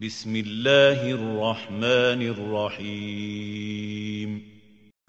بسم الله الرحمن الرحيم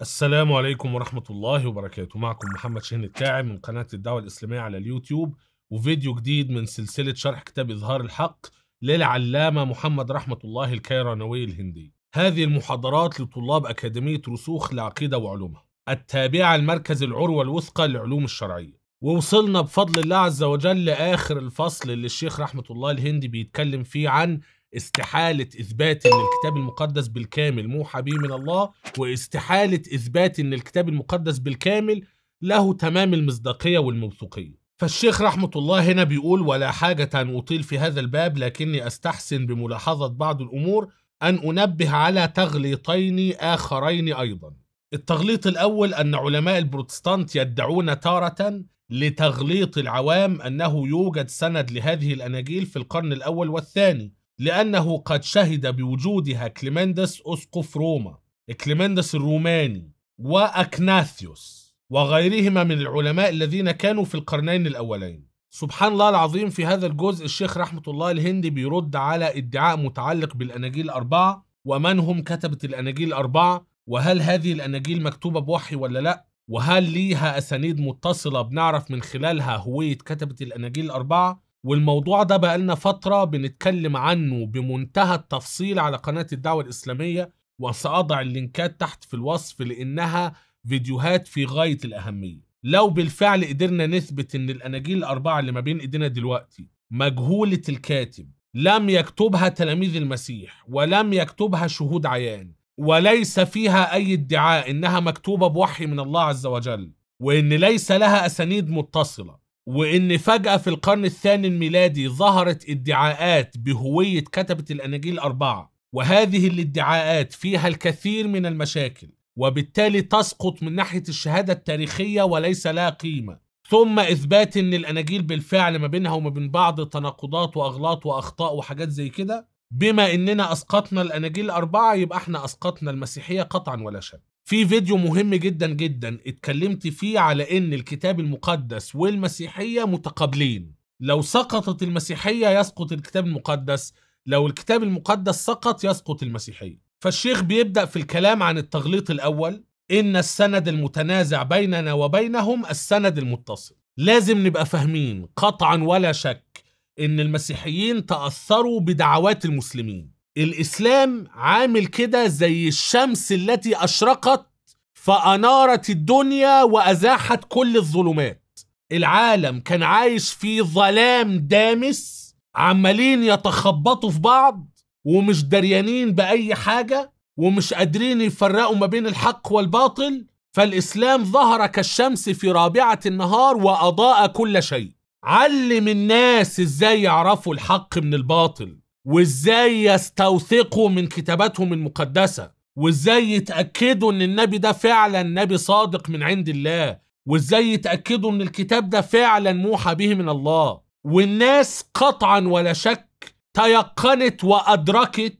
السلام عليكم ورحمة الله وبركاته معكم محمد شهين التاعي من قناة الدعوة الإسلامية على اليوتيوب وفيديو جديد من سلسلة شرح كتاب إظهار الحق للعلامة محمد رحمة الله الكيرانوي الهندي هذه المحاضرات لطلاب أكاديمية رسوخ العقيدة وعلومها التابعة لمركز العروة الوثقى للعلوم الشرعية ووصلنا بفضل الله عز وجل لآخر الفصل اللي الشيخ رحمة الله الهندي بيتكلم فيه عن استحالة إثبات إن الكتاب المقدس بالكامل موحى به من الله واستحالة إثبات إن الكتاب المقدس بالكامل له تمام المصداقية والموثوقية فالشيخ رحمة الله هنا بيقول ولا حاجة أن أطيل في هذا الباب لكني أستحسن بملاحظة بعض الأمور أن أنبه على تغليطين آخرين أيضا التغليط الأول أن علماء البروتستانت يدعون تارة لتغليط العوام أنه يوجد سند لهذه الأناجيل في القرن الأول والثاني لأنه قد شهد بوجودها كليمندس أسقف روما كليمندس الروماني وأكناثيوس وغيرهما من العلماء الذين كانوا في القرنين الأولين سبحان الله العظيم في هذا الجزء الشيخ رحمة الله الهندي بيرد على ادعاء متعلق بالأناجيل الأربعة ومن هم كتبة الأناجيل الأربعة وهل هذه الأناجيل مكتوبة بوحي ولا لأ وهل ليها أسانيد متصلة بنعرف من خلالها هوية كتبة الأناجيل الأربعة والموضوع ده بقى لنا فترة بنتكلم عنه بمنتهى التفصيل على قناة الدعوة الإسلامية وسأضع اللينكات تحت في الوصف لأنها فيديوهات في غاية الأهمية لو بالفعل قدرنا نثبت ان الاناجيل الاربعه اللي ما بين ايدينا دلوقتي مجهوله الكاتب لم يكتبها تلاميذ المسيح ولم يكتبها شهود عيان وليس فيها اي ادعاء انها مكتوبه بوحي من الله عز وجل وان ليس لها اسانيد متصله وإن فجأة في القرن الثاني الميلادي ظهرت ادعاءات بهوية كتبة الأناجيل أربعة وهذه الادعاءات فيها الكثير من المشاكل وبالتالي تسقط من ناحية الشهادة التاريخية وليس لها قيمة ثم إثبات إن الأناجيل بالفعل ما بينها وما بين بعض تناقضات وأغلاط وأخطاء وحاجات زي كده بما إننا أسقطنا الأناجيل الأربعة يبقى إحنا أسقطنا المسيحية قطعا ولا شك في فيديو مهم جدا جدا اتكلمت فيه على ان الكتاب المقدس والمسيحية متقابلين لو سقطت المسيحية يسقط الكتاب المقدس لو الكتاب المقدس سقط يسقط المسيحية فالشيخ بيبدأ في الكلام عن التغليط الأول إن السند المتنازع بيننا وبينهم السند المتصل لازم نبقى فاهمين قطعا ولا شك إن المسيحيين تأثروا بدعوات المسلمين الإسلام عامل كده زي الشمس التي أشرقت فأنارت الدنيا وأزاحت كل الظلمات العالم كان عايش في ظلام دامس عمالين يتخبطوا في بعض ومش دريانين بأي حاجة ومش قادرين يفرقوا ما بين الحق والباطل فالإسلام ظهر كالشمس في رابعة النهار وأضاء كل شيء علم الناس إزاي يعرفوا الحق من الباطل وازاي يستوثقوا من كتاباتهم المقدسه وازاي يتاكدوا ان النبي ده فعلا نبي صادق من عند الله وازاي يتاكدوا ان الكتاب ده فعلا موحى به من الله والناس قطعا ولا شك تيقنت وادركت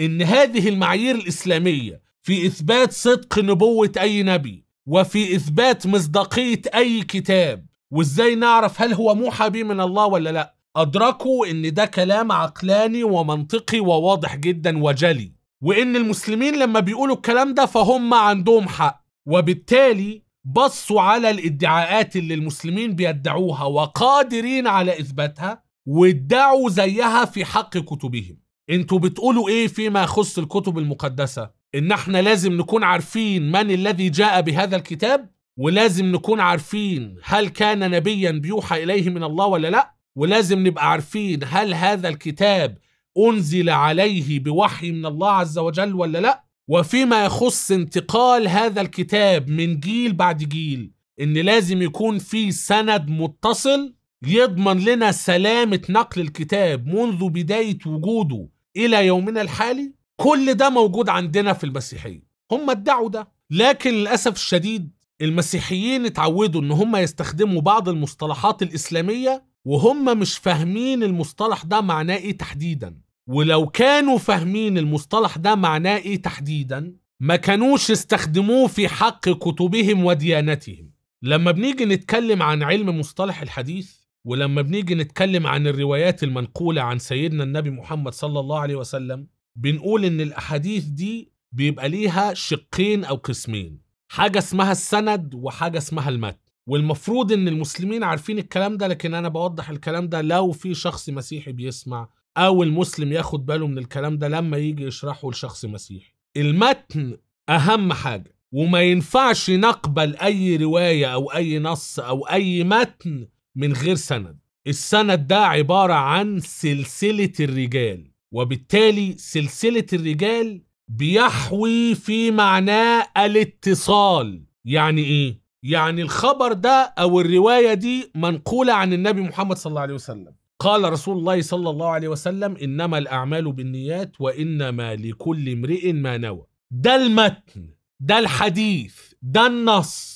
ان هذه المعايير الاسلاميه في اثبات صدق نبوه اي نبي وفي اثبات مصداقيه اي كتاب وازاي نعرف هل هو موحى به من الله ولا لا أدركوا إن ده كلام عقلاني ومنطقي وواضح جدا وجلي وإن المسلمين لما بيقولوا الكلام ده فهم عندهم حق وبالتالي بصوا على الادعاءات اللي المسلمين بيدعوها وقادرين على إثباتها وادعوا زيها في حق كتبهم انتوا بتقولوا ايه فيما يخص الكتب المقدسة ان احنا لازم نكون عارفين من الذي جاء بهذا الكتاب ولازم نكون عارفين هل كان نبيا بيوحى اليه من الله ولا لا ولازم نبقى عارفين هل هذا الكتاب أنزل عليه بوحي من الله عز وجل ولا لأ وفيما يخص انتقال هذا الكتاب من جيل بعد جيل ان لازم يكون في سند متصل يضمن لنا سلامة نقل الكتاب منذ بداية وجوده إلى يومنا الحالي كل ده موجود عندنا في المسيحية هم ادعوا ده لكن للأسف الشديد المسيحيين اتعودوا ان هم يستخدموا بعض المصطلحات الإسلامية وهم مش فاهمين المصطلح ده معناه ايه تحديدا ولو كانوا فاهمين المصطلح ده معناه ايه تحديدا ما كانوش استخدموه في حق كتبهم وديانتهم لما بنيجي نتكلم عن علم مصطلح الحديث ولما بنيجي نتكلم عن الروايات المنقولة عن سيدنا النبي محمد صلى الله عليه وسلم بنقول إن الأحاديث دي بيبقى ليها شقين أو قسمين حاجة اسمها السند وحاجة اسمها المتن والمفروض ان المسلمين عارفين الكلام ده لكن انا بوضح الكلام ده لو في شخص مسيحي بيسمع او المسلم ياخد باله من الكلام ده لما يجي يشرحه لشخص مسيحي المتن اهم حاجه وما ينفعش نقبل اي روايه او اي نص او اي متن من غير سند السند ده عباره عن سلسله الرجال وبالتالي سلسله الرجال بيحوي في معناه الاتصال يعني ايه يعني الخبر ده او الروايه دي منقوله عن النبي محمد صلى الله عليه وسلم قال رسول الله صلى الله عليه وسلم انما الاعمال بالنيات وانما لكل امرئ ما نوى ده المتن ده الحديث ده النص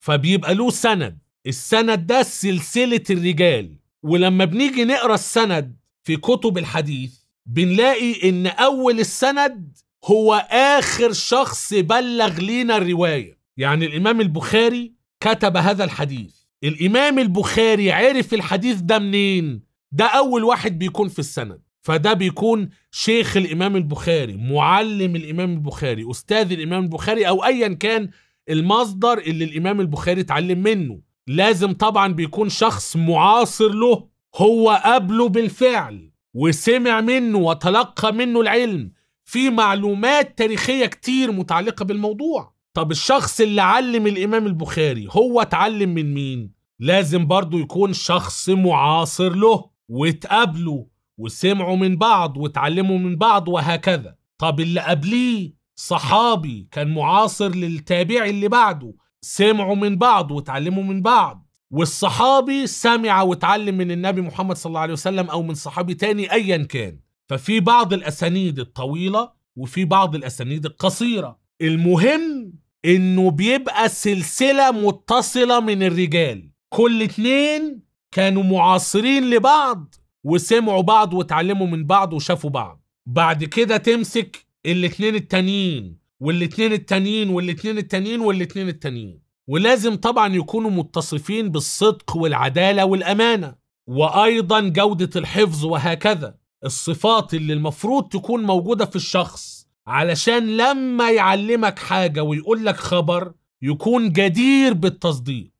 فبيبقى له سند السند ده سلسله الرجال ولما بنيجي نقرا السند في كتب الحديث بنلاقي ان اول السند هو اخر شخص بلغ لينا الروايه يعني الإمام البخاري كتب هذا الحديث الإمام البخاري عرف الحديث ده منين؟ ده أول واحد بيكون في السند فده بيكون شيخ الإمام البخاري معلم الإمام البخاري أستاذ الإمام البخاري أو أيا كان المصدر اللي الإمام البخاري اتعلم منه لازم طبعا بيكون شخص معاصر له هو قبله بالفعل وسمع منه وتلقى منه العلم في معلومات تاريخية كتير متعلقة بالموضوع طب الشخص اللي علم الامام البخاري هو اتعلم من مين لازم برضو يكون شخص معاصر له وتقابله وسمعوا من بعض وتعلموا من بعض وهكذا طب اللي قبليه صحابي كان معاصر للتابعي اللي بعده سمعوا من بعض وتعلموا من بعض والصحابي سمع واتعلم من النبي محمد صلى الله عليه وسلم او من صحابي تاني ايا كان ففي بعض الاسانيد الطويله وفي بعض الاسانيد القصيره المهم انه بيبقى سلسلة متصلة من الرجال كل اتنين كانوا معاصرين لبعض وسمعوا بعض وتعلموا من بعض وشافوا بعض بعد كده تمسك الاتنين التانيين والاتنين التانيين والاتنين التانيين والاتنين التانيين ولازم طبعا يكونوا متصفين بالصدق والعدالة والأمانة وأيضا جودة الحفظ وهكذا الصفات اللي المفروض تكون موجودة في الشخص علشان لما يعلمك حاجة ويقول لك خبر يكون جدير بالتصديق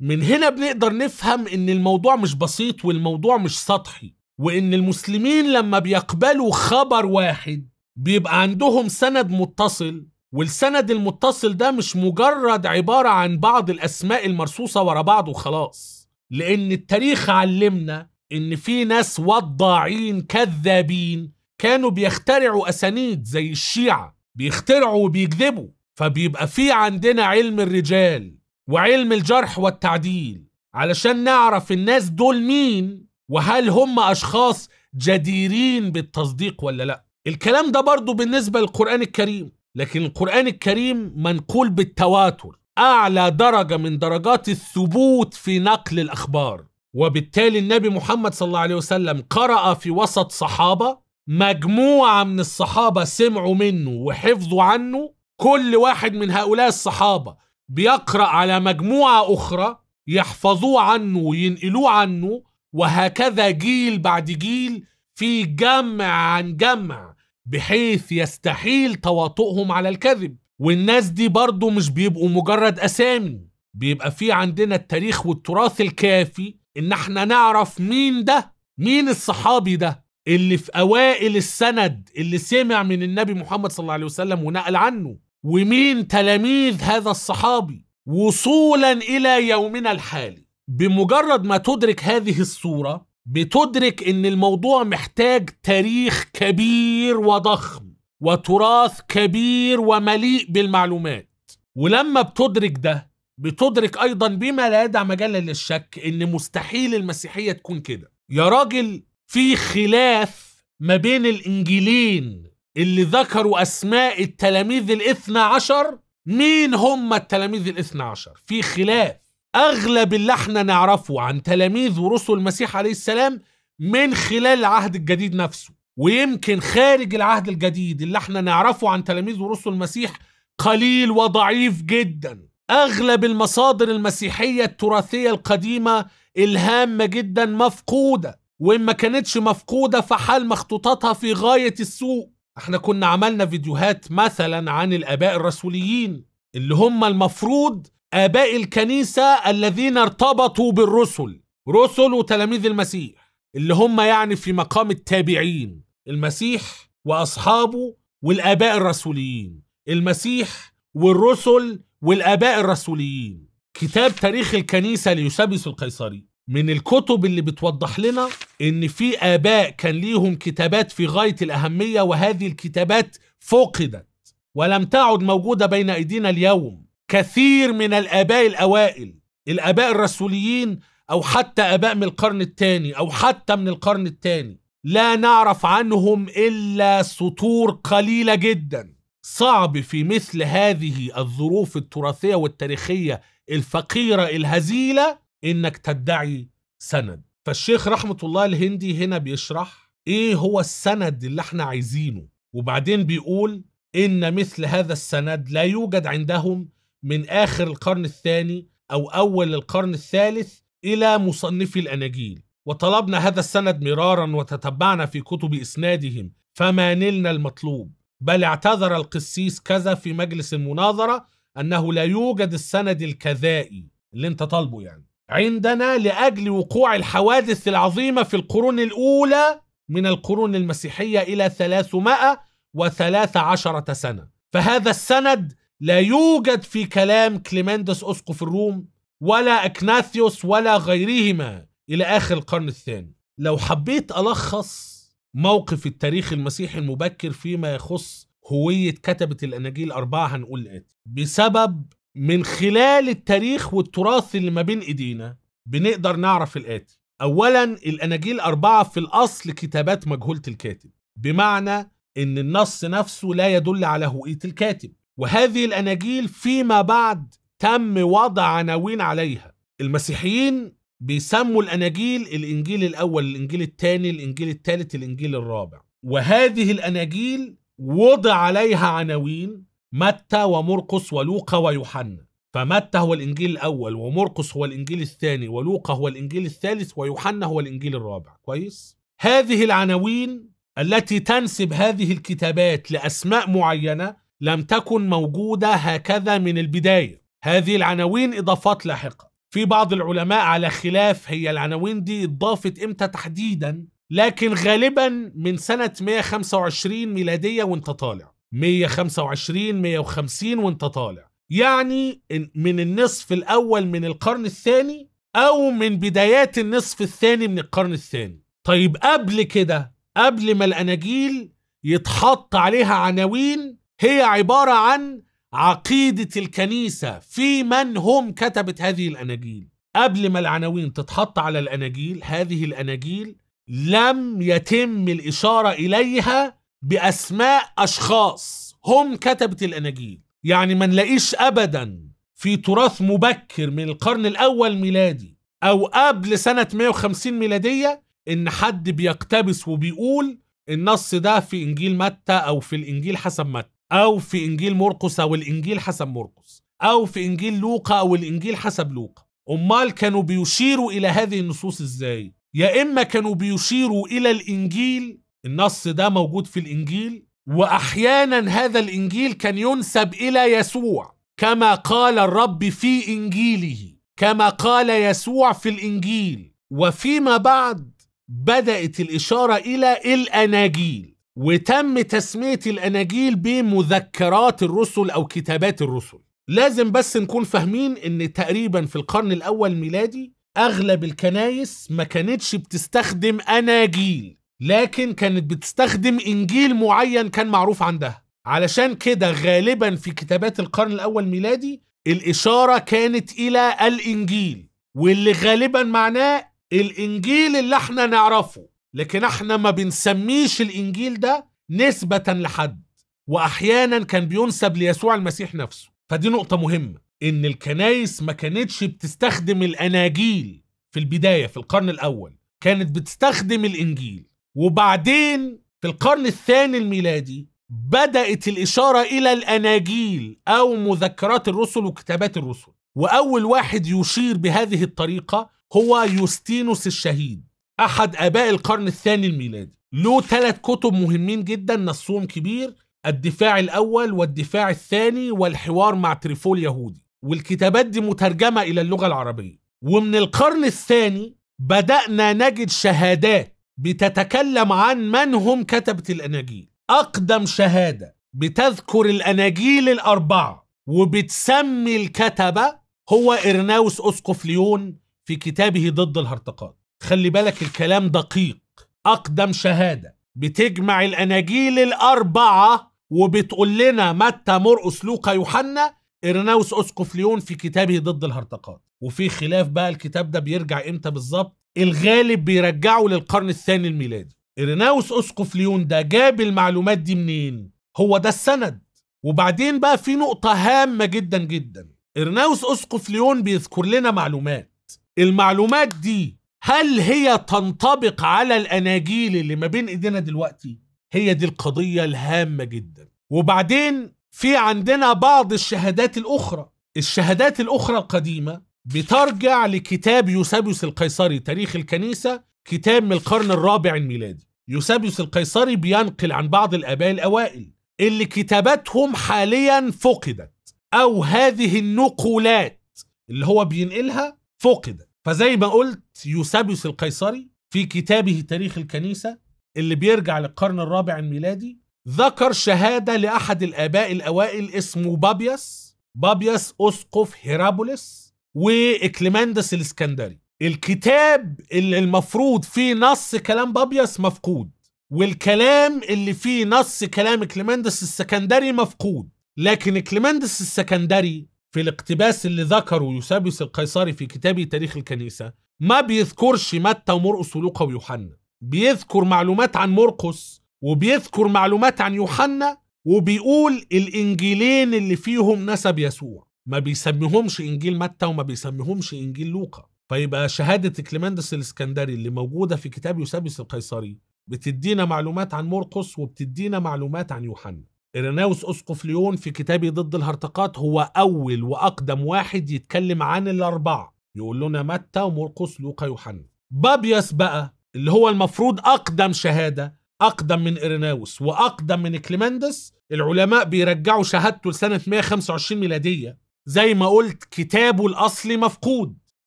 من هنا بنقدر نفهم ان الموضوع مش بسيط والموضوع مش سطحي وان المسلمين لما بيقبلوا خبر واحد بيبقى عندهم سند متصل والسند المتصل ده مش مجرد عبارة عن بعض الأسماء المرصوصة ورا بعض وخلاص لأن التاريخ علمنا إن في ناس وضاعين كذابين كانوا بيخترعوا أسانيد زي الشيعة بيخترعوا وبيكذبوا فبيبقى في عندنا علم الرجال وعلم الجرح والتعديل علشان نعرف الناس دول مين وهل هم أشخاص جديرين بالتصديق ولا لأ الكلام ده برضو بالنسبة للقرآن الكريم لكن القرآن الكريم منقول بالتواتر أعلى درجة من درجات الثبوت في نقل الأخبار وبالتالي النبي محمد صلى الله عليه وسلم قرأ في وسط صحابة مجموعة من الصحابة سمعوا منه وحفظوا عنه كل واحد من هؤلاء الصحابة بيقرأ على مجموعة أخرى يحفظوه عنه وينقلوه عنه وهكذا جيل بعد جيل في جمع عن جمع بحيث يستحيل تواطؤهم على الكذب والناس دي برضو مش بيبقوا مجرد أسامي بيبقى في عندنا التاريخ والتراث الكافي إن احنا نعرف مين ده مين الصحابي ده اللي في اوائل السند اللي سمع من النبي محمد صلى الله عليه وسلم ونقل عنه ومين تلاميذ هذا الصحابي وصولا الى يومنا الحالي بمجرد ما تدرك هذه الصوره بتدرك ان الموضوع محتاج تاريخ كبير وضخم وتراث كبير ومليء بالمعلومات ولما بتدرك ده بتدرك ايضا بما لا يدع مجالا للشك ان مستحيل المسيحيه تكون كده يا راجل في خلاف ما بين الإنجيلين اللي ذكروا أسماء التلاميذ الاثنى عشر مين هم التلاميذ الاثنى عشر في خلاف أغلب اللي احنا نعرفه عن تلاميذ ورسل المسيح عليه السلام من خلال العهد الجديد نفسه ويمكن خارج العهد الجديد اللي احنا نعرفه عن تلاميذ ورسل المسيح قليل وضعيف جدا أغلب المصادر المسيحية التراثية القديمة الهامة جدا مفقودة وإن ما كانتش مفقودة فحال مخطوطاتها في غاية السوء احنا كنا عملنا فيديوهات مثلا عن الآباء الرسوليين اللي هم المفروض آباء الكنيسة الذين ارتبطوا بالرسل رسل وتلاميذ المسيح اللي هم يعني في مقام التابعين المسيح وأصحابه والآباء الرسوليين المسيح والرسل والآباء الرسوليين كتاب تاريخ الكنيسة ليوسابيوس القيصري من الكتب اللي بتوضح لنا ان في اباء كان ليهم كتابات في غايه الاهميه وهذه الكتابات فقدت ولم تعد موجوده بين ايدينا اليوم كثير من الاباء الاوائل الاباء الرسوليين او حتى اباء من القرن الثاني او حتى من القرن الثاني لا نعرف عنهم الا سطور قليله جدا صعب في مثل هذه الظروف التراثيه والتاريخيه الفقيره الهزيله انك تدعي سند فالشيخ رحمه الله الهندي هنا بيشرح ايه هو السند اللي احنا عايزينه وبعدين بيقول ان مثل هذا السند لا يوجد عندهم من اخر القرن الثاني او اول القرن الثالث الى مصنفي الاناجيل وطلبنا هذا السند مرارا وتتبعنا في كتب اسنادهم فما نلنا المطلوب بل اعتذر القسيس كذا في مجلس المناظره انه لا يوجد السند الكذائي اللي انت طالبه يعني عندنا لاجل وقوع الحوادث العظيمه في القرون الاولى من القرون المسيحيه الى 313 سنه فهذا السند لا يوجد في كلام كليمندس اسقف الروم ولا اكناثيوس ولا غيرهما الى اخر القرن الثاني لو حبيت الخص موقف التاريخ المسيحي المبكر فيما يخص هوية كتبة الأناجيل أربعة هنقول الآتي بسبب من خلال التاريخ والتراث اللي ما بين ايدينا بنقدر نعرف الاتي اولا الاناجيل اربعه في الاصل كتابات مجهوله الكاتب بمعنى ان النص نفسه لا يدل على هويه الكاتب وهذه الاناجيل فيما بعد تم وضع عناوين عليها المسيحيين بيسموا الاناجيل الانجيل الاول الانجيل الثاني الانجيل الثالث الانجيل الرابع وهذه الاناجيل وضع عليها عناوين متى ومرقس ولوقا ويوحنا فمتى هو الانجيل الاول ومرقس هو الانجيل الثاني ولوقا هو الانجيل الثالث ويوحنا هو الانجيل الرابع كويس هذه العناوين التي تنسب هذه الكتابات لاسماء معينه لم تكن موجوده هكذا من البدايه هذه العناوين اضافات لاحقه في بعض العلماء على خلاف هي العناوين دي اضافت امتى تحديدا لكن غالبا من سنه 125 ميلاديه وانت طالع 125 150 وانت طالع يعني من النصف الاول من القرن الثاني او من بدايات النصف الثاني من القرن الثاني طيب قبل كده قبل ما الاناجيل يتحط عليها عناوين هي عباره عن عقيده الكنيسه في من هم كتبت هذه الاناجيل قبل ما العناوين تتحط على الاناجيل هذه الاناجيل لم يتم الاشاره اليها باسماء اشخاص هم كتبت الاناجيل يعني ما نلاقيش ابدا في تراث مبكر من القرن الاول ميلادي او قبل سنه 150 ميلاديه ان حد بيقتبس وبيقول النص ده في انجيل متى او في الانجيل حسب متى او في انجيل مرقس او الانجيل حسب مرقس او في انجيل لوقا او الانجيل حسب لوقا امال كانوا بيشيروا الى هذه النصوص ازاي يا اما كانوا بيشيروا الى الانجيل النص ده موجود في الانجيل واحيانا هذا الانجيل كان ينسب الى يسوع كما قال الرب في انجيله كما قال يسوع في الانجيل وفيما بعد بدات الاشاره الى الاناجيل وتم تسميه الاناجيل بمذكرات الرسل او كتابات الرسل لازم بس نكون فاهمين ان تقريبا في القرن الاول ميلادي اغلب الكنايس ما كانتش بتستخدم اناجيل لكن كانت بتستخدم انجيل معين كان معروف عندها علشان كده غالبا في كتابات القرن الاول ميلادي الاشاره كانت الى الانجيل واللي غالبا معناه الانجيل اللي احنا نعرفه لكن احنا ما بنسميش الانجيل ده نسبه لحد واحيانا كان بينسب ليسوع المسيح نفسه فدي نقطه مهمه ان الكنايس ما كانتش بتستخدم الاناجيل في البدايه في القرن الاول كانت بتستخدم الانجيل وبعدين في القرن الثاني الميلادي بدأت الإشارة إلى الأناجيل أو مذكرات الرسل وكتابات الرسل وأول واحد يشير بهذه الطريقة هو يوستينوس الشهيد أحد آباء القرن الثاني الميلادي له ثلاث كتب مهمين جدا نصهم كبير الدفاع الأول والدفاع الثاني والحوار مع تريفول يهودي والكتابات دي مترجمة إلى اللغة العربية ومن القرن الثاني بدأنا نجد شهادات بتتكلم عن من هم كتبة الأناجيل أقدم شهادة بتذكر الأناجيل الأربعة وبتسمي الكتبة هو إرناوس أسقف ليون في كتابه ضد الهرطقات خلي بالك الكلام دقيق أقدم شهادة بتجمع الأناجيل الأربعة وبتقول لنا متى مرقس لوقا يوحنا إرناوس أسقف ليون في كتابه ضد الهرطقات وفي خلاف بقى الكتاب ده بيرجع إمتى بالظبط الغالب بيرجعه للقرن الثاني الميلادي إريناوس أسقف ليون ده جاب المعلومات دي منين؟ هو ده السند وبعدين بقى في نقطة هامة جدا جدا إرناوس أسقف ليون بيذكر لنا معلومات المعلومات دي هل هي تنطبق على الأناجيل اللي ما بين إيدينا دلوقتي؟ هي دي القضية الهامة جدا وبعدين في عندنا بعض الشهادات الأخرى الشهادات الأخرى القديمة بترجع لكتاب يوسابيوس القيصري تاريخ الكنيسة كتاب من القرن الرابع الميلادي يوسابيوس القيصري بينقل عن بعض الآباء الأوائل اللي كتاباتهم حاليا فقدت أو هذه النقولات اللي هو بينقلها فقدت فزي ما قلت يوسابيوس القيصري في كتابه تاريخ الكنيسة اللي بيرجع للقرن الرابع الميلادي ذكر شهادة لأحد الآباء الأوائل اسمه بابيس بابيس أسقف هيرابوليس وإكليماندس الاسكندري الكتاب اللي المفروض فيه نص كلام بابيس مفقود والكلام اللي فيه نص كلام إكليماندس السكندري مفقود لكن إكليماندس السكندري في الاقتباس اللي ذكره يوسابيوس القيصري في كتابه تاريخ الكنيسة ما بيذكرش متى ومرقس ولوقا ويوحنا بيذكر معلومات عن مرقس وبيذكر معلومات عن يوحنا وبيقول الإنجيلين اللي فيهم نسب يسوع ما بيسميهمش انجيل متى وما بيسميهمش انجيل لوقا فيبقى شهاده كليمندس الاسكندري اللي موجوده في كتاب يوسابيوس القيصري بتدينا معلومات عن مرقس وبتدينا معلومات عن يوحنا إيريناوس أسقف ليون في كتابي ضد الهرطقات هو أول وأقدم واحد يتكلم عن الأربعة يقول لنا متى ومرقس لوقا يوحنا بابياس بقى اللي هو المفروض أقدم شهادة أقدم من إيريناوس وأقدم من كليمندس العلماء بيرجعوا شهادته لسنة 125 ميلادية زي ما قلت كتابه الأصلي مفقود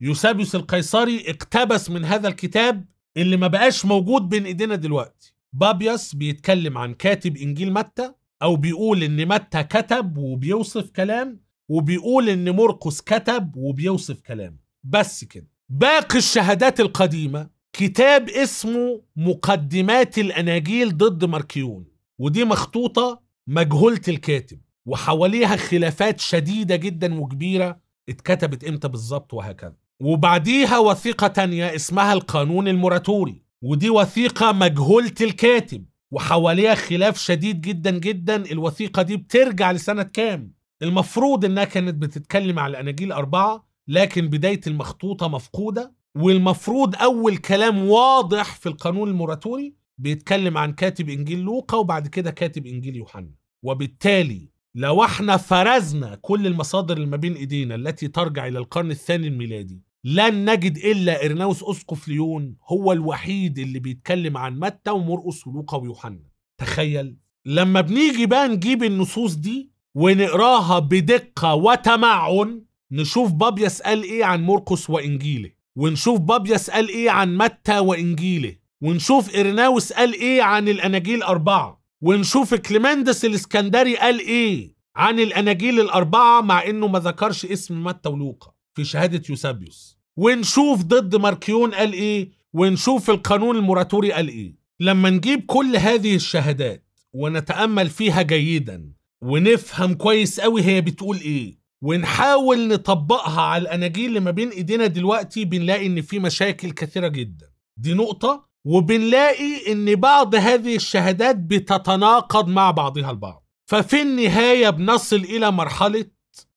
يوسابيوس القيصري اقتبس من هذا الكتاب اللي ما بقاش موجود بين ايدينا دلوقتي بابياس بيتكلم عن كاتب انجيل متى او بيقول ان متى كتب وبيوصف كلام وبيقول ان مرقس كتب وبيوصف كلام بس كده باقي الشهادات القديمه كتاب اسمه مقدمات الاناجيل ضد ماركيون ودي مخطوطه مجهوله الكاتب وحواليها خلافات شديدة جدا وكبيرة اتكتبت امتى بالظبط وهكذا وبعديها وثيقة تانية اسمها القانون الموراتوري ودي وثيقة مجهولة الكاتب وحواليها خلاف شديد جدا جدا الوثيقة دي بترجع لسنة كام المفروض انها كانت بتتكلم على الاناجيل اربعة لكن بداية المخطوطة مفقودة والمفروض اول كلام واضح في القانون الموراتوري بيتكلم عن كاتب انجيل لوقا وبعد كده كاتب انجيل يوحنا وبالتالي لو احنا فرزنا كل المصادر اللي ما بين ايدينا التي ترجع الى القرن الثاني الميلادي لن نجد الا ارناوس اسقف ليون هو الوحيد اللي بيتكلم عن متى ومرقس ولوقا ويوحنا تخيل لما بنيجي بقى نجيب النصوص دي ونقراها بدقه وتمعن نشوف بابيس قال ايه عن مرقس وانجيله ونشوف بابيس قال ايه عن متى وانجيله ونشوف ارناوس قال ايه عن الاناجيل اربعه ونشوف كليمندس الاسكندري قال ايه عن الاناجيل الاربعه مع انه ما ذكرش اسم متى ولوقا في شهاده يوسابيوس ونشوف ضد ماركيون قال ايه ونشوف القانون الموراتوري قال ايه لما نجيب كل هذه الشهادات ونتامل فيها جيدا ونفهم كويس قوي هي بتقول ايه ونحاول نطبقها على الاناجيل اللي ما بين ايدينا دلوقتي بنلاقي ان في مشاكل كثيره جدا دي نقطه وبنلاقي ان بعض هذه الشهادات بتتناقض مع بعضها البعض ففي النهاية بنصل الى مرحلة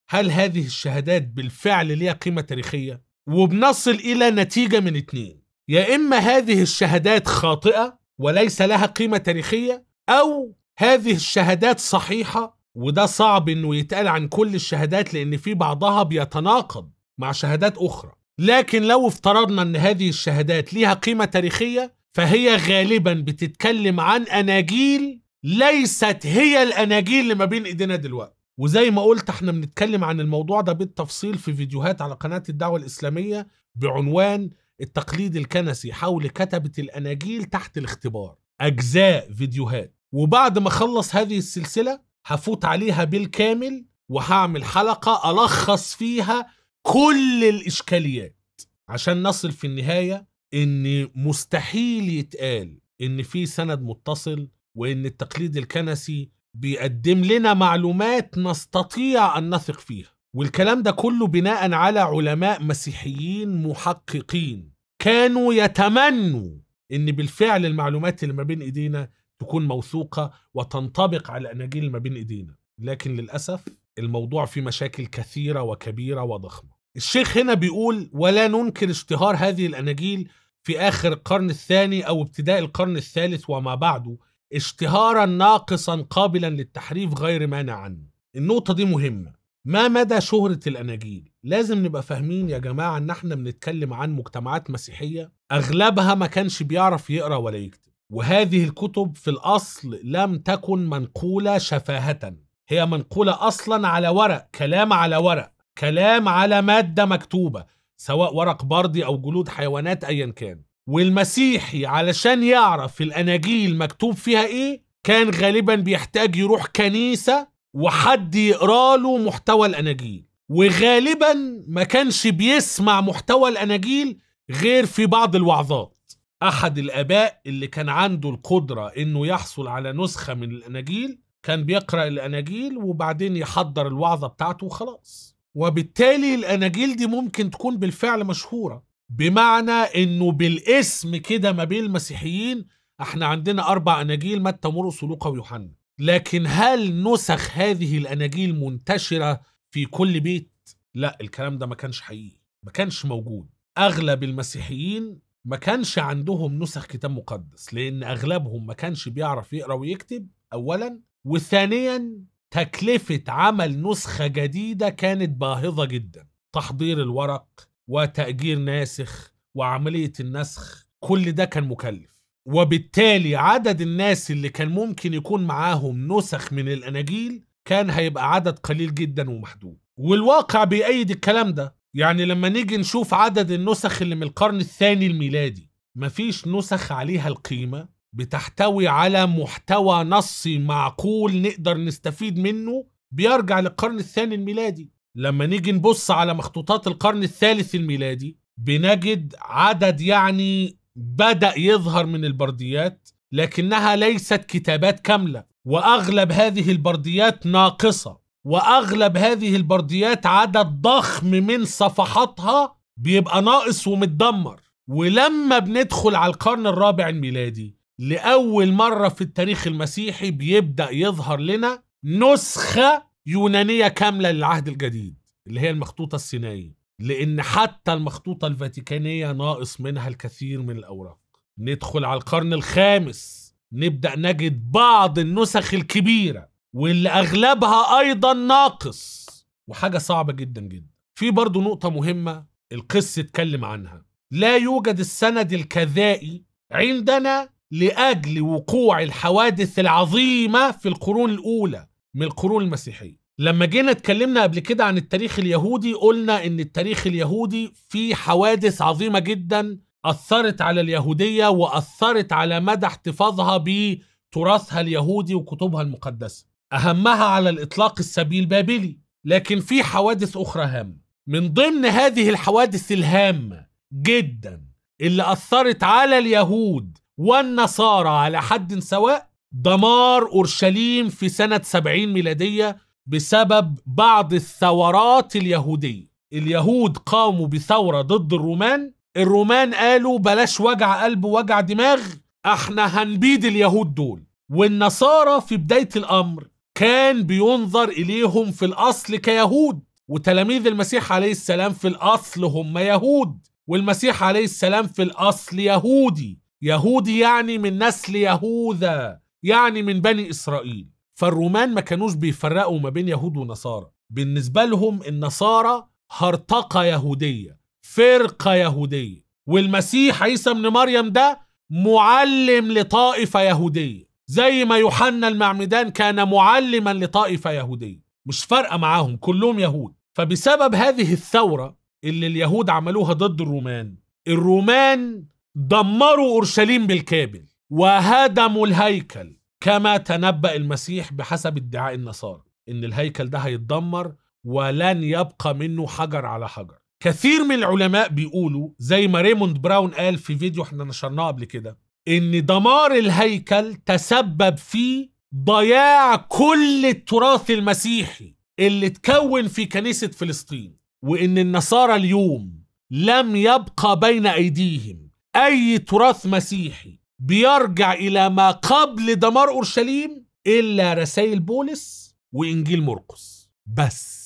هل هذه الشهادات بالفعل ليها قيمة تاريخية وبنصل الى نتيجة من اتنين يا اما هذه الشهادات خاطئة وليس لها قيمة تاريخية او هذه الشهادات صحيحة وده صعب انه يتقال عن كل الشهادات لان في بعضها بيتناقض مع شهادات اخرى لكن لو افترضنا ان هذه الشهادات ليها قيمه تاريخيه فهي غالبا بتتكلم عن اناجيل ليست هي الاناجيل اللي ما بين ايدينا دلوقتي وزي ما قلت احنا بنتكلم عن الموضوع ده بالتفصيل في فيديوهات على قناه الدعوه الاسلاميه بعنوان التقليد الكنسي حول كتبه الاناجيل تحت الاختبار اجزاء فيديوهات وبعد ما اخلص هذه السلسله هفوت عليها بالكامل وهعمل حلقه الخص فيها كل الإشكاليات عشان نصل في النهاية إن مستحيل يتقال إن في سند متصل وإن التقليد الكنسي بيقدم لنا معلومات نستطيع أن نثق فيها والكلام ده كله بناء على علماء مسيحيين محققين كانوا يتمنوا ان بالفعل المعلومات اللي ما بين ايدينا تكون موثوقه وتنطبق على الاناجيل اللي ما بين ايدينا لكن للاسف الموضوع فيه مشاكل كثيره وكبيره وضخمه الشيخ هنا بيقول ولا ننكر اشتهار هذه الأناجيل في آخر القرن الثاني أو ابتداء القرن الثالث وما بعده اشتهارا ناقصا قابلا للتحريف غير مانع عنه النقطة دي مهمة ما مدى شهرة الأناجيل؟ لازم نبقى فاهمين يا جماعة إن إحنا بنتكلم عن مجتمعات مسيحية أغلبها ما كانش بيعرف يقرأ ولا يكتب وهذه الكتب في الأصل لم تكن منقولة شفاهة هي منقولة أصلا على ورق كلام على ورق كلام على مادة مكتوبة سواء ورق بردي أو جلود حيوانات أيا كان والمسيحي علشان يعرف الأناجيل مكتوب فيها إيه كان غالبا بيحتاج يروح كنيسة وحد يقرأ له محتوى الأناجيل وغالبا ما كانش بيسمع محتوى الأناجيل غير في بعض الوعظات أحد الآباء اللي كان عنده القدرة إنه يحصل على نسخة من الأناجيل كان بيقرأ الأناجيل وبعدين يحضر الوعظة بتاعته وخلاص وبالتالي الاناجيل دي ممكن تكون بالفعل مشهوره بمعنى انه بالاسم كده ما بين المسيحيين احنا عندنا اربع اناجيل متى مرقس ولوقا ويوحنا لكن هل نسخ هذه الاناجيل منتشره في كل بيت لا الكلام ده ما كانش حقيقي ما كانش موجود اغلب المسيحيين ما كانش عندهم نسخ كتاب مقدس لان اغلبهم ما كانش بيعرف يقرا ويكتب اولا وثانيا تكلفة عمل نسخة جديدة كانت باهظة جدا تحضير الورق وتأجير ناسخ وعملية النسخ كل ده كان مكلف وبالتالي عدد الناس اللي كان ممكن يكون معاهم نسخ من الأناجيل كان هيبقى عدد قليل جدا ومحدود والواقع بيأيد الكلام ده يعني لما نيجي نشوف عدد النسخ اللي من القرن الثاني الميلادي مفيش نسخ عليها القيمة بتحتوي على محتوى نصي معقول نقدر نستفيد منه بيرجع للقرن الثاني الميلادي لما نيجي نبص على مخطوطات القرن الثالث الميلادي بنجد عدد يعني بدأ يظهر من البرديات لكنها ليست كتابات كاملة وأغلب هذه البرديات ناقصة وأغلب هذه البرديات عدد ضخم من صفحاتها بيبقى ناقص ومتدمر ولما بندخل على القرن الرابع الميلادي لأول مرة في التاريخ المسيحي بيبدأ يظهر لنا نسخة يونانية كاملة للعهد الجديد اللي هي المخطوطة السينائية لأن حتى المخطوطة الفاتيكانية ناقص منها الكثير من الأوراق ندخل على القرن الخامس نبدأ نجد بعض النسخ الكبيرة واللي أغلبها أيضا ناقص وحاجة صعبة جدا جدا في برضو نقطة مهمة القس اتكلم عنها لا يوجد السند الكذائي عندنا لاجل وقوع الحوادث العظيمه في القرون الاولى من القرون المسيحيه لما جينا اتكلمنا قبل كده عن التاريخ اليهودي قلنا ان التاريخ اليهودي فيه حوادث عظيمه جدا اثرت على اليهوديه واثرت على مدى احتفاظها بتراثها اليهودي وكتبها المقدسه اهمها على الاطلاق السبيل البابلي لكن في حوادث اخرى هامه من ضمن هذه الحوادث الهامه جدا اللي اثرت على اليهود والنصارى على حد سواء دمار أورشليم في سنة 70 ميلادية بسبب بعض الثورات اليهودية اليهود قاموا بثورة ضد الرومان الرومان قالوا بلاش وجع قلب ووجع دماغ احنا هنبيد اليهود دول والنصارى في بداية الأمر كان بينظر إليهم في الأصل كيهود وتلاميذ المسيح عليه السلام في الأصل هم يهود والمسيح عليه السلام في الأصل يهودي يهودي يعني من نسل يهوذا يعني من بني إسرائيل فالرومان ما كانوش بيفرقوا ما بين يهود ونصارى بالنسبة لهم النصارى هرطقة يهودية فرقة يهودية والمسيح عيسى ابن مريم ده معلم لطائفة يهودية زي ما يوحنا المعمدان كان معلما لطائفة يهودية مش فارقة معاهم كلهم يهود فبسبب هذه الثورة اللي اليهود عملوها ضد الرومان الرومان دمروا اورشليم بالكامل وهدموا الهيكل كما تنبأ المسيح بحسب ادعاء النصارى ان الهيكل ده هيتدمر ولن يبقى منه حجر على حجر كثير من العلماء بيقولوا زي ما ريموند براون قال في فيديو احنا نشرناه قبل كده ان دمار الهيكل تسبب في ضياع كل التراث المسيحي اللي اتكون في كنيسة فلسطين وان النصارى اليوم لم يبقى بين ايديهم أي تراث مسيحي بيرجع إلى ما قبل دمار أورشليم إلا رسائل بولس وإنجيل مرقس بس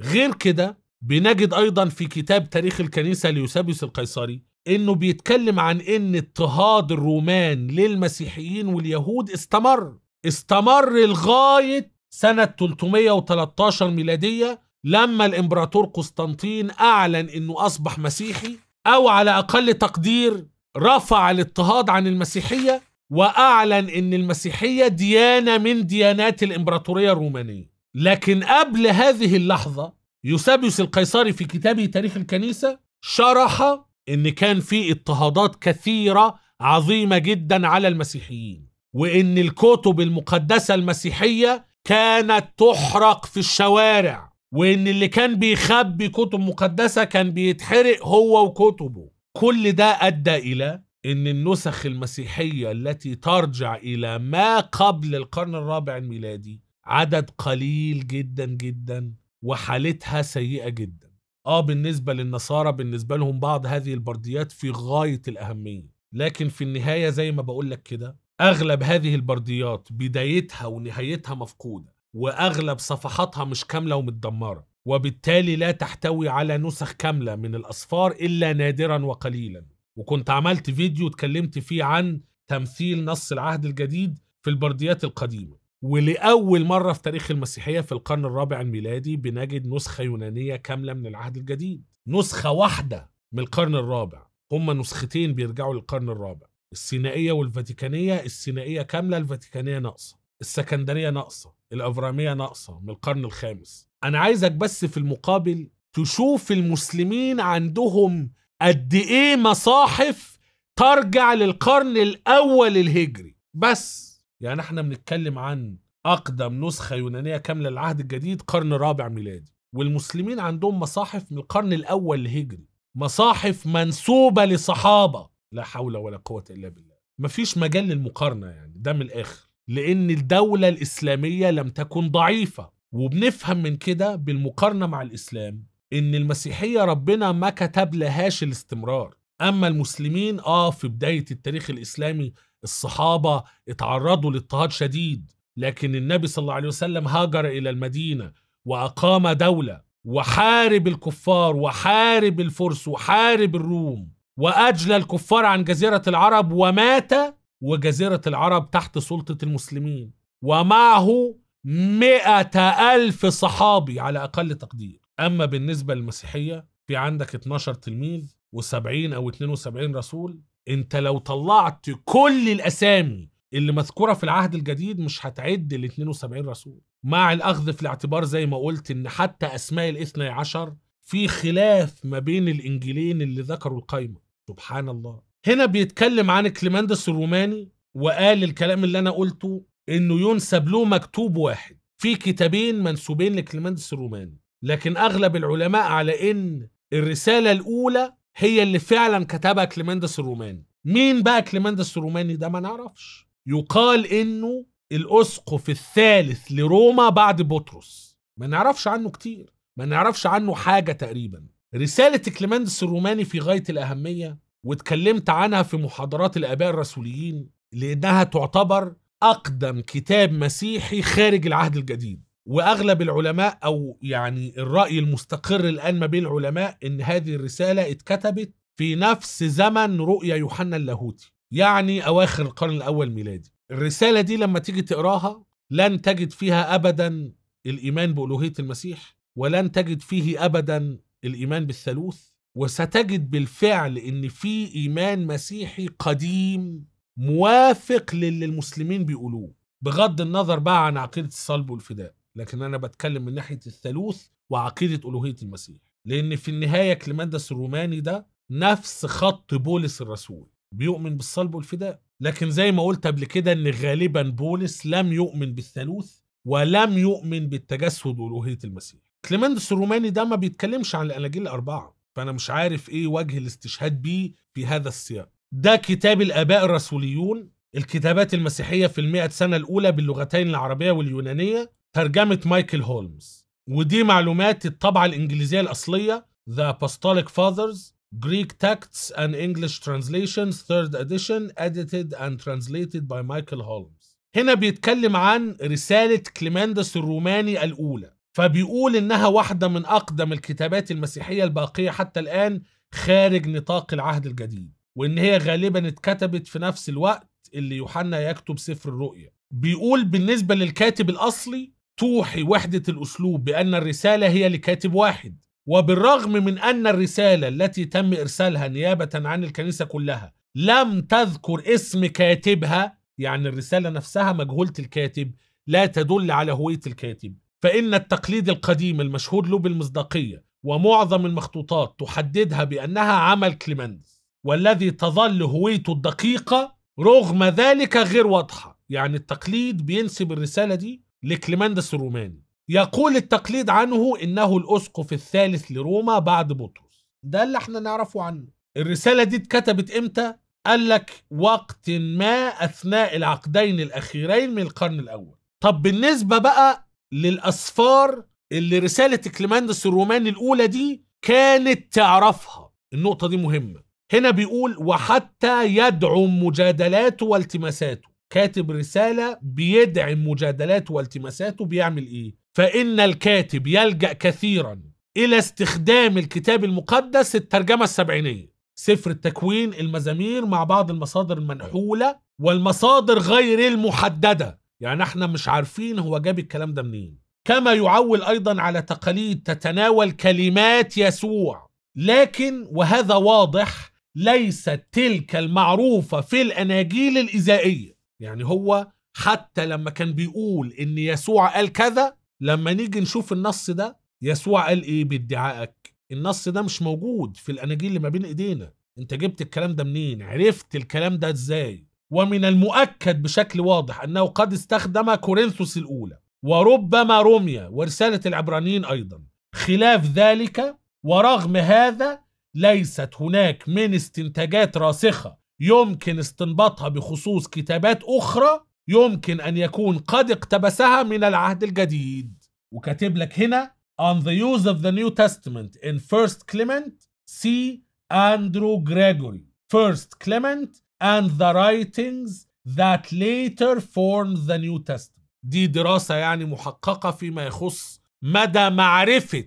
غير كده بنجد أيضا في كتاب تاريخ الكنيسة ليوسابيوس القيصري إنه بيتكلم عن إن اضطهاد الرومان للمسيحيين واليهود استمر استمر لغاية سنة 313 ميلادية لما الإمبراطور قسطنطين أعلن إنه أصبح مسيحي أو على أقل تقدير رفع الاضطهاد عن المسيحية وأعلن إن المسيحية ديانة من ديانات الإمبراطورية الرومانية لكن قبل هذه اللحظة يوسابيوس القيصري في كتابه تاريخ الكنيسة شرح إن كان في اضطهادات كثيرة عظيمة جدا على المسيحيين وإن الكتب المقدسة المسيحية كانت تحرق في الشوارع وإن اللي كان بيخبي كتب مقدسة كان بيتحرق هو وكتبه كل ده ادى الى ان النسخ المسيحيه التي ترجع الى ما قبل القرن الرابع الميلادي عدد قليل جدا جدا وحالتها سيئه جدا اه بالنسبه للنصارى بالنسبه لهم بعض هذه البرديات في غايه الاهميه لكن في النهايه زي ما بقول لك كده اغلب هذه البرديات بدايتها ونهايتها مفقوده واغلب صفحاتها مش كامله ومتدمره وبالتالي لا تحتوي على نسخ كاملة من الأصفار إلا نادرا وقليلا وكنت عملت فيديو اتكلمت فيه عن تمثيل نص العهد الجديد في البرديات القديمة ولأول مرة في تاريخ المسيحية في القرن الرابع الميلادي بنجد نسخة يونانية كاملة من العهد الجديد نسخة واحدة من القرن الرابع هما نسختين بيرجعوا للقرن الرابع السينائية والفاتيكانية السينائية كاملة الفاتيكانية ناقصة السكندرية ناقصة الأفرامية ناقصة من القرن الخامس انا عايزك بس في المقابل تشوف المسلمين عندهم قد ايه مصاحف ترجع للقرن الاول الهجري بس يعني احنا بنتكلم عن اقدم نسخه يونانيه كامله للعهد الجديد قرن رابع ميلادي والمسلمين عندهم مصاحف من القرن الاول الهجري مصاحف منسوبه لصحابه لا حول ولا قوه الا بالله مفيش مجال للمقارنه يعني ده من الاخر لان الدوله الاسلاميه لم تكن ضعيفه وبنفهم من كده بالمقارنة مع الإسلام إن المسيحية ربنا ما كتب لهاش الاستمرار أما المسلمين آه في بداية التاريخ الإسلامي الصحابة اتعرضوا لاضطهاد شديد لكن النبي صلى الله عليه وسلم هاجر إلى المدينة وأقام دولة وحارب الكفار وحارب الفرس وحارب الروم وأجلى الكفار عن جزيرة العرب ومات وجزيرة العرب تحت سلطة المسلمين ومعه مئة ألف صحابي على أقل تقدير أما بالنسبة للمسيحية في عندك 12 تلميذ و70 أو 72 رسول أنت لو طلعت كل الأسامي اللي مذكورة في العهد الجديد مش هتعد ال 72 رسول مع الأخذ في الاعتبار زي ما قلت إن حتى أسماء الاثني عشر في خلاف ما بين الإنجيلين اللي ذكروا القايمة سبحان الله هنا بيتكلم عن كليماندس الروماني وقال الكلام اللي أنا قلته انه ينسب له مكتوب واحد في كتابين منسوبين لكليمندس الروماني لكن اغلب العلماء على ان الرساله الاولى هي اللي فعلا كتبها كليمندس الروماني مين بقى كليمندس الروماني ده ما نعرفش يقال انه الاسقف الثالث لروما بعد بطرس ما نعرفش عنه كتير ما نعرفش عنه حاجه تقريبا رساله كليمندس الروماني في غايه الاهميه واتكلمت عنها في محاضرات الاباء الرسوليين لانها تعتبر اقدم كتاب مسيحي خارج العهد الجديد واغلب العلماء او يعني الراي المستقر الان ما بين العلماء ان هذه الرساله اتكتبت في نفس زمن رؤيا يوحنا اللاهوتي يعني اواخر القرن الاول ميلادي الرساله دي لما تيجي تقراها لن تجد فيها ابدا الايمان بالوهيه المسيح ولن تجد فيه ابدا الايمان بالثالوث وستجد بالفعل ان في ايمان مسيحي قديم موافق للي المسلمين بيقولوه بغض النظر بقى عن عقيدة الصلب والفداء لكن أنا بتكلم من ناحية الثالوث وعقيدة ألوهية المسيح لأن في النهاية كليماندس الروماني ده نفس خط بولس الرسول بيؤمن بالصلب والفداء لكن زي ما قلت قبل كده ان غالبا بولس لم يؤمن بالثالوث ولم يؤمن بالتجسد والوهيه المسيح كليماندس الروماني ده ما بيتكلمش عن الاناجيل الاربعه فانا مش عارف ايه وجه الاستشهاد بيه في هذا السياق ده كتاب الآباء الرسوليون الكتابات المسيحية في المئة سنة الأولى باللغتين العربية واليونانية ترجمة مايكل هولمز ودي معلومات الطبعة الإنجليزية الأصلية The Apostolic Fathers Greek Texts and English Translations Third Edition Edited and Translated by Michael Holmes هنا بيتكلم عن رسالة كليمندس الروماني الأولى فبيقول إنها واحدة من أقدم الكتابات المسيحية الباقية حتى الآن خارج نطاق العهد الجديد وان هي غالبا اتكتبت في نفس الوقت اللي يوحنا يكتب سفر الرؤيا بيقول بالنسبه للكاتب الاصلي توحي وحده الاسلوب بان الرساله هي لكاتب واحد وبالرغم من ان الرساله التي تم ارسالها نيابه عن الكنيسه كلها لم تذكر اسم كاتبها يعني الرساله نفسها مجهوله الكاتب لا تدل على هويه الكاتب فان التقليد القديم المشهور له بالمصداقيه ومعظم المخطوطات تحددها بانها عمل كليمنز والذي تظل هويته الدقيقة رغم ذلك غير واضحة يعني التقليد بينسب الرسالة دي لكليماندس الروماني يقول التقليد عنه إنه الأسقف الثالث لروما بعد بطرس ده اللي احنا نعرفه عنه الرسالة دي اتكتبت إمتى؟ قال لك وقت ما أثناء العقدين الأخيرين من القرن الأول طب بالنسبة بقى للأسفار اللي رسالة كليماندس الروماني الأولى دي كانت تعرفها النقطة دي مهمة هنا بيقول وحتى يدعم مجادلاته والتماساته كاتب رسالة بيدعم مجادلاته والتماساته بيعمل إيه؟ فإن الكاتب يلجأ كثيرا إلى استخدام الكتاب المقدس الترجمة السبعينية سفر التكوين المزامير مع بعض المصادر المنحولة والمصادر غير المحددة يعني احنا مش عارفين هو جاب الكلام ده منين كما يعول أيضا على تقاليد تتناول كلمات يسوع لكن وهذا واضح ليست تلك المعروفة في الأناجيل الإزائية يعني هو حتى لما كان بيقول إن يسوع قال كذا لما نيجي نشوف النص ده يسوع قال إيه بادعائك النص ده مش موجود في الأناجيل اللي ما بين إيدينا أنت جبت الكلام ده منين عرفت الكلام ده إزاي ومن المؤكد بشكل واضح أنه قد استخدم كورنثوس الأولى وربما روميا ورسالة العبرانيين أيضا خلاف ذلك ورغم هذا ليست هناك من استنتاجات راسخة يمكن استنباطها بخصوص كتابات أخرى يمكن أن يكون قد اقتبسها من العهد الجديد وكاتب لك هنا On the use of the New Testament in First Clement see Andrew Gregory First Clement and the writings that later formed the New Testament دي دراسة يعني محققة فيما يخص مدى معرفة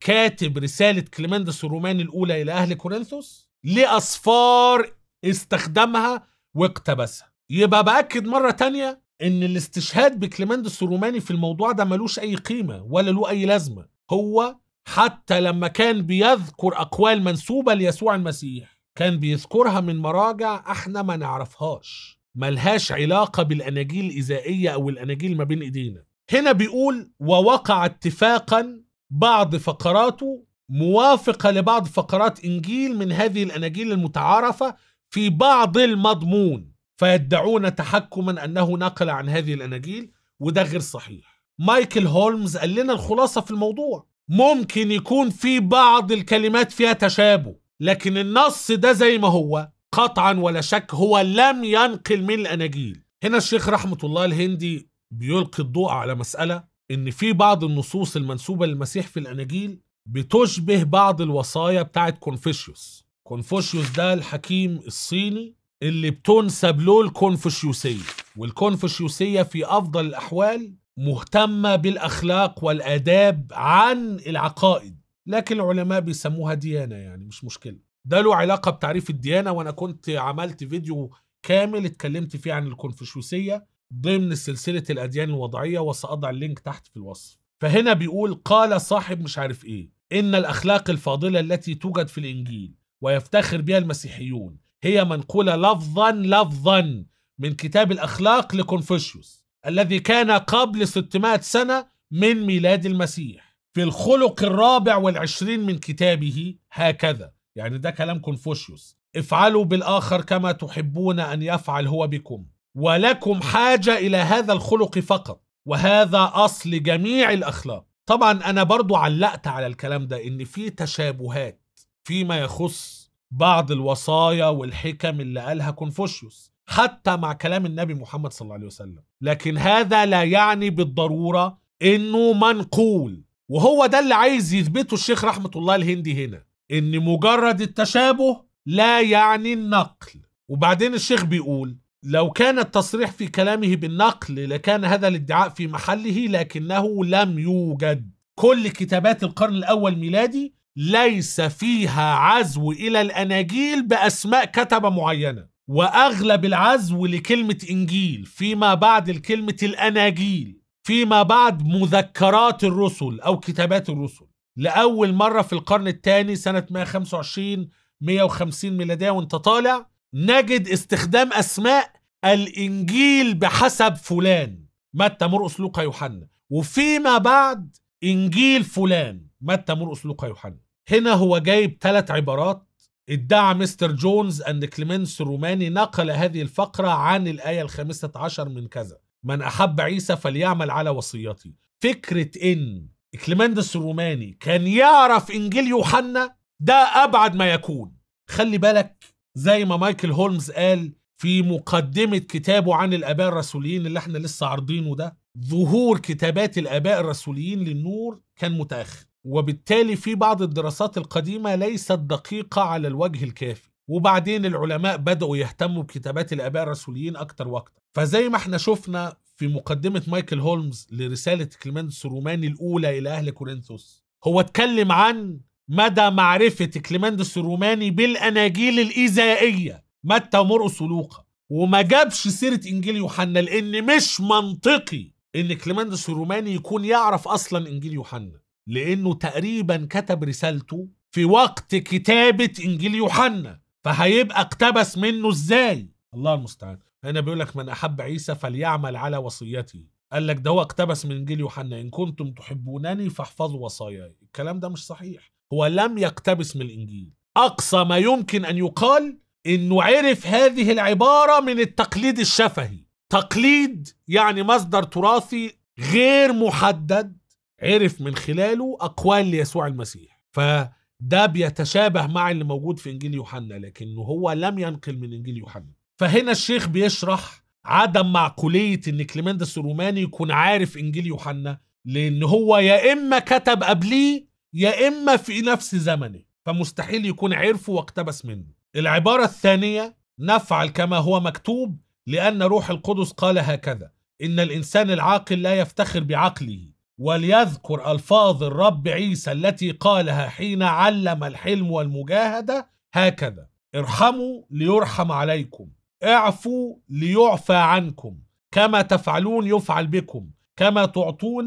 كاتب رسالة كليمندس الروماني الأولى إلى أهل كورنثوس لأصفار استخدمها واقتبسها يبقى بأكد مرة تانية إن الاستشهاد بكليمندس الروماني في الموضوع ده ملوش أي قيمة ولا له أي لازمة هو حتى لما كان بيذكر أقوال منسوبة ليسوع المسيح كان بيذكرها من مراجع احنا ما نعرفهاش ملهاش علاقة بالأناجيل الإيذائية أو الأناجيل ما بين إيدينا هنا بيقول ووقع اتفاقا بعض فقراته موافقة لبعض فقرات إنجيل من هذه الأناجيل المتعارفة في بعض المضمون فيدعون تحكما أنه نقل عن هذه الأناجيل وده غير صحيح مايكل هولمز قال لنا الخلاصة في الموضوع ممكن يكون في بعض الكلمات فيها تشابه لكن النص ده زي ما هو قطعا ولا شك هو لم ينقل من الأناجيل هنا الشيخ رحمة الله الهندي بيلقي الضوء على مسألة ان في بعض النصوص المنسوبه للمسيح في الاناجيل بتشبه بعض الوصايا بتاعه كونفوشيوس كونفوشيوس ده الحكيم الصيني اللي بتنسب له الكونفوشيوسيه والكونفوشيوسيه في افضل الاحوال مهتمه بالاخلاق والاداب عن العقائد لكن العلماء بيسموها ديانه يعني مش مشكله ده له علاقه بتعريف الديانه وانا كنت عملت فيديو كامل اتكلمت فيه عن الكونفوشيوسيه ضمن سلسلة الأديان الوضعية وسأضع اللينك تحت في الوصف فهنا بيقول قال صاحب مش عارف إيه إن الأخلاق الفاضلة التي توجد في الإنجيل ويفتخر بها المسيحيون هي منقولة لفظا لفظا من كتاب الأخلاق لكونفوشيوس الذي كان قبل 600 سنة من ميلاد المسيح في الخلق الرابع والعشرين من كتابه هكذا يعني ده كلام كونفوشيوس افعلوا بالآخر كما تحبون أن يفعل هو بكم ولكم حاجة إلى هذا الخلق فقط وهذا أصل جميع الأخلاق طبعا أنا برضو علقت على الكلام ده إن في تشابهات فيما يخص بعض الوصايا والحكم اللي قالها كونفوشيوس حتى مع كلام النبي محمد صلى الله عليه وسلم لكن هذا لا يعني بالضرورة إنه منقول وهو ده اللي عايز يثبته الشيخ رحمة الله الهندي هنا إن مجرد التشابه لا يعني النقل وبعدين الشيخ بيقول لو كان التصريح في كلامه بالنقل لكان هذا الادعاء في محله لكنه لم يوجد كل كتابات القرن الأول ميلادي ليس فيها عزو إلى الأناجيل بأسماء كتبة معينة وأغلب العزو لكلمة إنجيل فيما بعد لكلمة الأناجيل فيما بعد مذكرات الرسل أو كتابات الرسل لأول مرة في القرن الثاني سنة 125 150 ميلادية وانت طالع نجد استخدام اسماء الانجيل بحسب فلان متى مرقس لوقا يوحنا وفيما بعد انجيل فلان متى مرقس لوقا يوحنا هنا هو جايب ثلاث عبارات ادعى مستر جونز ان كليمنس الروماني نقل هذه الفقره عن الايه الخامسه عشر من كذا من احب عيسى فليعمل على وصيتي فكره ان كليمندس الروماني كان يعرف انجيل يوحنا ده ابعد ما يكون خلي بالك زي ما مايكل هولمز قال في مقدمة كتابه عن الآباء الرسوليين اللي احنا لسه عارضينه ده ظهور كتابات الآباء الرسوليين للنور كان متأخر وبالتالي في بعض الدراسات القديمة ليست دقيقة على الوجه الكافي وبعدين العلماء بدأوا يهتموا بكتابات الآباء الرسوليين أكتر وأكتر فزي ما احنا شفنا في مقدمة مايكل هولمز لرسالة كليمنس الروماني الأولى إلى أهل كورنثوس هو اتكلم عن مدى معرفة كليمندس الروماني بالأناجيل الإيزائية متى ومرقس ولوقا وما جابش سيرة إنجيل يوحنا لأن مش منطقي إن كليمندس الروماني يكون يعرف أصلا إنجيل يوحنا لأنه تقريبا كتب رسالته في وقت كتابة إنجيل يوحنا فهيبقى اقتبس منه إزاي الله المستعان هنا بيقول لك من أحب عيسى فليعمل على وصيته قال لك ده هو اقتبس من إنجيل يوحنا إن كنتم تحبونني فاحفظوا وصاياي الكلام ده مش صحيح هو لم يقتبس من الإنجيل أقصى ما يمكن أن يقال إنه عرف هذه العبارة من التقليد الشفهي تقليد يعني مصدر تراثي غير محدد عرف من خلاله أقوال ليسوع المسيح فده بيتشابه مع اللي موجود في إنجيل يوحنا لكنه هو لم ينقل من إنجيل يوحنا فهنا الشيخ بيشرح عدم معقولية إن كليمندس الروماني يكون عارف إنجيل يوحنا لأن هو يا إما كتب قبليه يا إما في نفس زمنه فمستحيل يكون عرفه واقتبس منه العبارة الثانية نفعل كما هو مكتوب لأن روح القدس قال هكذا إن الإنسان العاقل لا يفتخر بعقله وليذكر ألفاظ الرب عيسى التي قالها حين علم الحلم والمجاهدة هكذا ارحموا ليرحم عليكم اعفوا ليعفى عنكم كما تفعلون يفعل بكم كما تعطون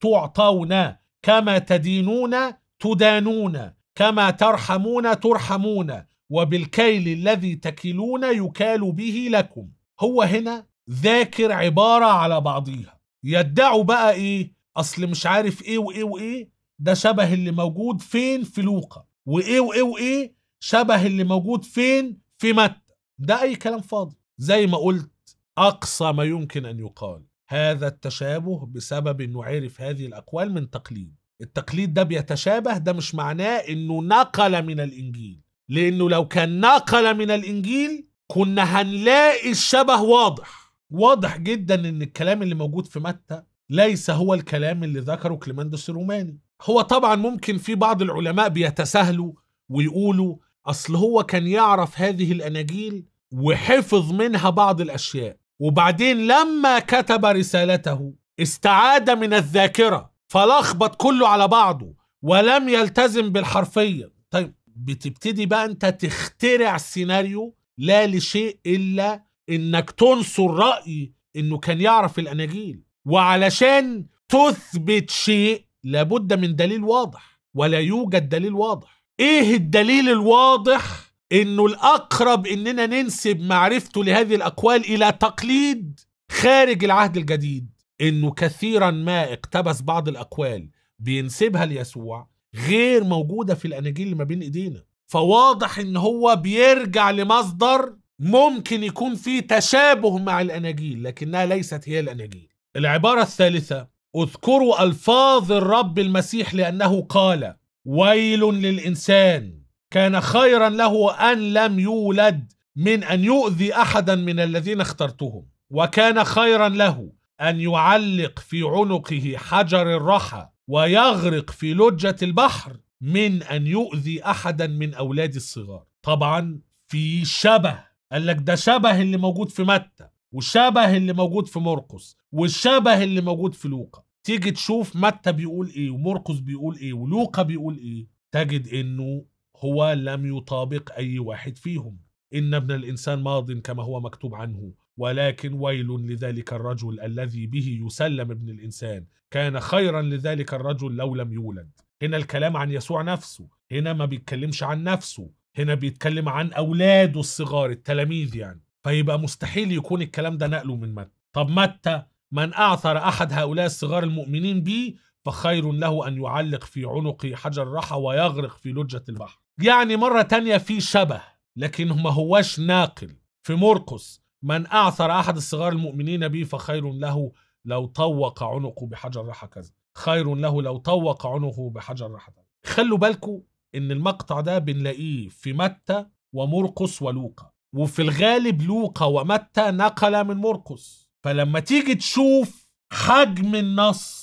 تعطونا كما تدينون تدانون كما ترحمون ترحمون وبالكيل الذي تكلون يكال به لكم هو هنا ذاكر عبارة على بعضيها يدعوا بقى ايه اصل مش عارف ايه وايه وايه ده شبه اللي موجود فين في لوقا وايه وايه وايه شبه اللي موجود فين في متى ده اي كلام فاضي زي ما قلت اقصى ما يمكن ان يقال هذا التشابه بسبب انه عرف هذه الاقوال من تقليد التقليد ده بيتشابه ده مش معناه انه نقل من الانجيل لانه لو كان نقل من الانجيل كنا هنلاقي الشبه واضح واضح جدا ان الكلام اللي موجود في متى ليس هو الكلام اللي ذكره كليماندوس الروماني هو طبعا ممكن في بعض العلماء بيتساهلوا ويقولوا اصل هو كان يعرف هذه الاناجيل وحفظ منها بعض الاشياء وبعدين لما كتب رسالته استعاد من الذاكرة فلخبط كله على بعضه ولم يلتزم بالحرفية طيب بتبتدي بقى انت تخترع سيناريو لا لشيء إلا انك تنصر رأي انه كان يعرف الأناجيل وعلشان تثبت شيء لابد من دليل واضح ولا يوجد دليل واضح ايه الدليل الواضح انه الاقرب اننا ننسب معرفته لهذه الاقوال الى تقليد خارج العهد الجديد انه كثيرا ما اقتبس بعض الاقوال بينسبها ليسوع غير موجوده في الاناجيل اللي ما بين ايدينا فواضح ان هو بيرجع لمصدر ممكن يكون فيه تشابه مع الاناجيل لكنها ليست هي الاناجيل العباره الثالثه اذكروا الفاظ الرب المسيح لانه قال ويل للانسان كان خيرا له أن لم يولد من أن يؤذي أحدا من الذين اخترتهم وكان خيرا له أن يعلق في عنقه حجر الرحى ويغرق في لجة البحر من أن يؤذي أحدا من أولاد الصغار طبعا في شبه قال لك ده شبه اللي موجود في متى وشبه اللي موجود في مرقس والشبه اللي موجود في لوقا تيجي تشوف متى بيقول ايه ومرقس بيقول ايه ولوقا بيقول ايه تجد انه هو لم يطابق أي واحد فيهم إن ابن الإنسان ماض كما هو مكتوب عنه ولكن ويل لذلك الرجل الذي به يسلم ابن الإنسان كان خيرا لذلك الرجل لو لم يولد هنا الكلام عن يسوع نفسه هنا ما بيتكلمش عن نفسه هنا بيتكلم عن أولاده الصغار التلاميذ يعني فيبقى مستحيل يكون الكلام ده نقله من متى طب متى من أعثر أحد هؤلاء الصغار المؤمنين به فخير له أن يعلق في عنق حجر رحى ويغرق في لجة البحر يعني مرة تانية في شبه لكن ما هواش ناقل في مرقس من أعثر أحد الصغار المؤمنين به فخير له لو طوق عنقه بحجر راح كذا خير له لو طوق عنقه بحجر كذا خلوا بالكم إن المقطع ده بنلاقيه في متى ومرقس ولوقا وفي الغالب لوقا ومتى نقل من مرقس فلما تيجي تشوف حجم النص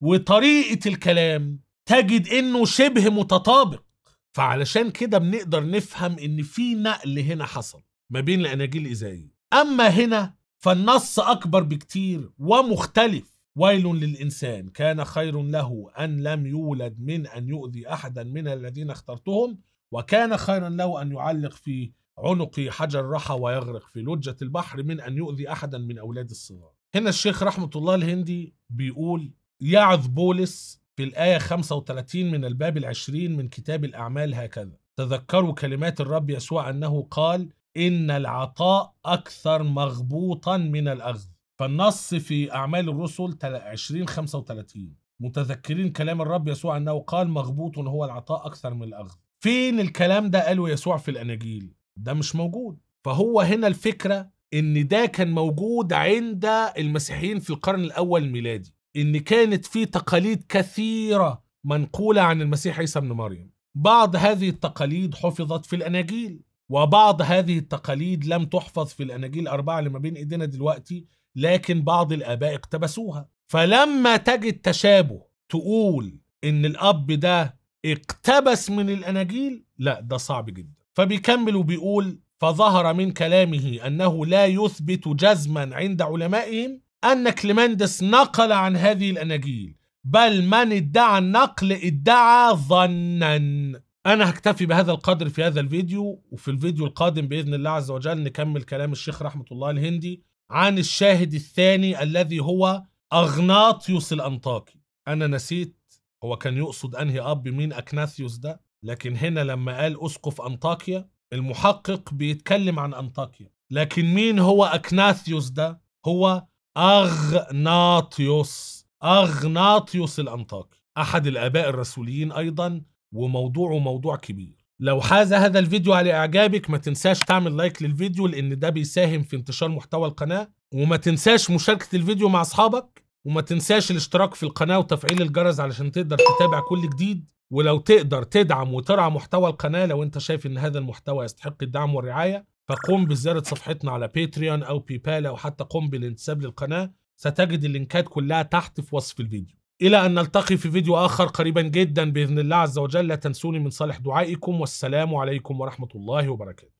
وطريقة الكلام تجد إنه شبه متطابق فعلشان كده بنقدر نفهم ان في نقل هنا حصل ما بين الاناجيل الايزائيه اما هنا فالنص اكبر بكتير ومختلف ويل للانسان كان خير له ان لم يولد من ان يؤذي احدا من الذين اخترتهم وكان خيرا له ان يعلق في عنق حجر رحى ويغرق في لجة البحر من أن يؤذي أحدا من أولاد الصغار هنا الشيخ رحمة الله الهندي بيقول يعظ بولس في الآية 35 من الباب العشرين من كتاب الأعمال هكذا تذكروا كلمات الرب يسوع أنه قال إن العطاء أكثر مغبوطا من الأخذ فالنص في أعمال الرسل 20 35 متذكرين كلام الرب يسوع أنه قال مغبوط هو العطاء أكثر من الأخذ فين الكلام ده قاله يسوع في الأناجيل ده مش موجود فهو هنا الفكرة إن ده كان موجود عند المسيحيين في القرن الأول الميلادي ان كانت في تقاليد كثيره منقوله عن المسيح عيسى ابن مريم بعض هذه التقاليد حفظت في الاناجيل وبعض هذه التقاليد لم تحفظ في الاناجيل الاربعه اللي ما بين ايدينا دلوقتي لكن بعض الاباء اقتبسوها فلما تجد تشابه تقول ان الاب ده اقتبس من الاناجيل لا ده صعب جدا فبيكمل وبيقول فظهر من كلامه انه لا يثبت جزما عند علمائهم أن كليمندس نقل عن هذه الأناجيل بل من ادعى النقل ادعى ظنا أنا هكتفي بهذا القدر في هذا الفيديو وفي الفيديو القادم بإذن الله عز وجل نكمل كلام الشيخ رحمة الله الهندي عن الشاهد الثاني الذي هو أغناطيوس الأنطاكي أنا نسيت هو كان يقصد أنهي أب مين أكناثيوس ده لكن هنا لما قال أسقف أنطاكيا المحقق بيتكلم عن أنطاكيا لكن مين هو أكناثيوس ده هو أغناطيوس أغناطيوس الأنطاكي أحد الآباء الرسوليين أيضا وموضوعه موضوع كبير لو حاز هذا الفيديو على إعجابك ما تنساش تعمل لايك للفيديو لأن ده بيساهم في انتشار محتوى القناة وما تنساش مشاركة الفيديو مع أصحابك وما تنساش الاشتراك في القناة وتفعيل الجرس علشان تقدر تتابع كل جديد ولو تقدر تدعم وترعى محتوى القناة لو انت شايف ان هذا المحتوى يستحق الدعم والرعاية فقم بزيارة صفحتنا على باتريون أو بيبال أو حتى قم بالانتساب للقناة ستجد اللينكات كلها تحت في وصف الفيديو إلى أن نلتقي في فيديو آخر قريبا جدا بإذن الله عز وجل لا تنسوني من صالح دعائكم والسلام عليكم ورحمة الله وبركاته